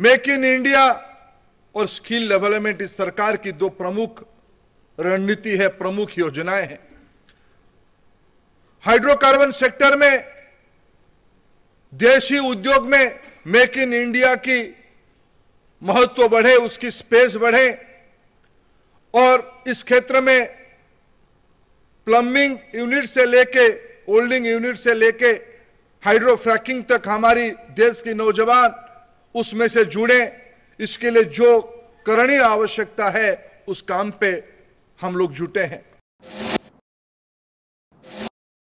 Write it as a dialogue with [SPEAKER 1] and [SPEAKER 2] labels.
[SPEAKER 1] make in India और skill development इस सरकार की दो प्रमुख रणनीति है प्रमुख योजनाएं हैं हाइड्रोकार्बन सेक्टर में देशी उद्योग में मेक इन इंडिया की महत्व बढ़े उसकी स्पेस बढ़े और इस क्षेत्र में प्लम्बिंग यूनिट से लेके ओल्डिंग यूनिट से लेके हाइड्रो फ्रैकिंग तक हमारी देश की नौजवान उसमें से जुड़े इसके लिए जो करणीय आवश्यकता है उस काम पे हम लोग जुटे हैं